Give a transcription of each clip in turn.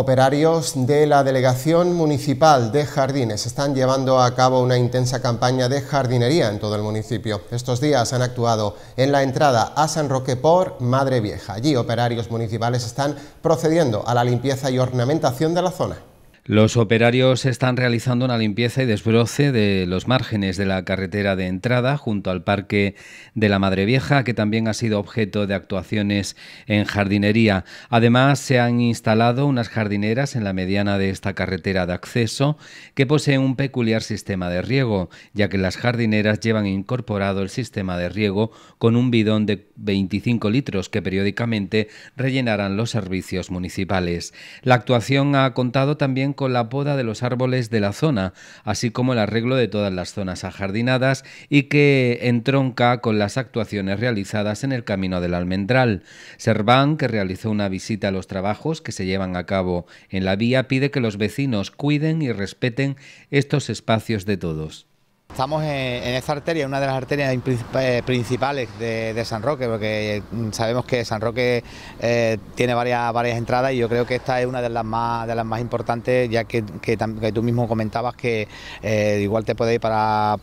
Operarios de la Delegación Municipal de Jardines están llevando a cabo una intensa campaña de jardinería en todo el municipio. Estos días han actuado en la entrada a San Roque por Madre Vieja. Allí operarios municipales están procediendo a la limpieza y ornamentación de la zona. Los operarios están realizando una limpieza y desbroce de los márgenes de la carretera de entrada junto al Parque de la Madre Vieja, que también ha sido objeto de actuaciones en jardinería. Además, se han instalado unas jardineras en la mediana de esta carretera de acceso que poseen un peculiar sistema de riego, ya que las jardineras llevan incorporado el sistema de riego con un bidón de 25 litros que periódicamente rellenarán los servicios municipales. La actuación ha contado también con la poda de los árboles de la zona, así como el arreglo de todas las zonas ajardinadas y que entronca con las actuaciones realizadas en el Camino del Almendral. Serván, que realizó una visita a los trabajos que se llevan a cabo en la vía, pide que los vecinos cuiden y respeten estos espacios de todos estamos en, esta arteria, una de las arterias eh, principales de, San Roque, porque mm, sabemos que San Roque eh, tiene varias, varias entradas y yo creo que esta es una de las más, de las más importantes, ya que, tú mismo comentabas que eh, igual te puedes ir para,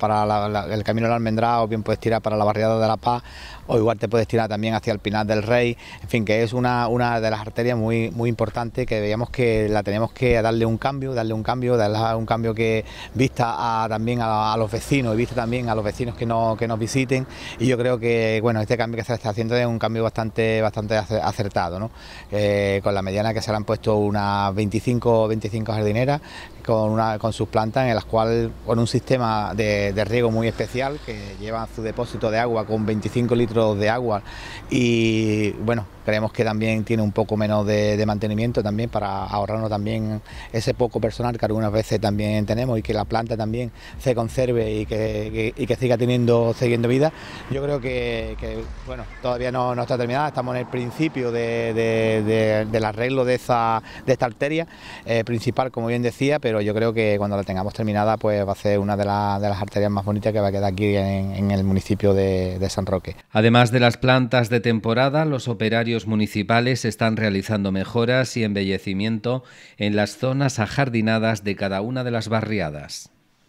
el Camino la Almendra... o bien puedes tirar para la Barriada de la Paz o igual te puedes tirar también hacia el Pinar del Rey, en fin, que es una, una de las arterias muy, muy importantes que veíamos que la tenemos que darle un cambio, darle un cambio, darle un cambio que vista también a, a los vecinos y he también a los vecinos que, nos visiten y yo creo que bueno este cambio que se está haciendo es un cambio bastante, bastante acertado, ¿no? Eh, con la mediana que se le han puesto unas 25, 25 jardineras con, una, con sus plantas en las cuales con un sistema de, de riego muy especial que lleva su depósito de agua con 25 litros de agua y bueno, Creemos que también tiene un poco menos de, mantenimiento también para ahorrarnos también ese poco personal que algunas veces también tenemos y que la planta también se conserve y que, siga teniendo, siguiendo vida. Yo creo que, bueno, todavía no, está terminada, estamos en el principio del arreglo de de esta arteria eh, principal, como bien decía, pero yo creo que cuando la tengamos terminada pues va a ser una de, las arterias más bonitas que va a quedar aquí en el municipio de San Roque. Además de las plantas de temporada, los operarios municipales están realizando mejoras y embellecimiento en las zonas ajardinadas de cada una de las barriadas.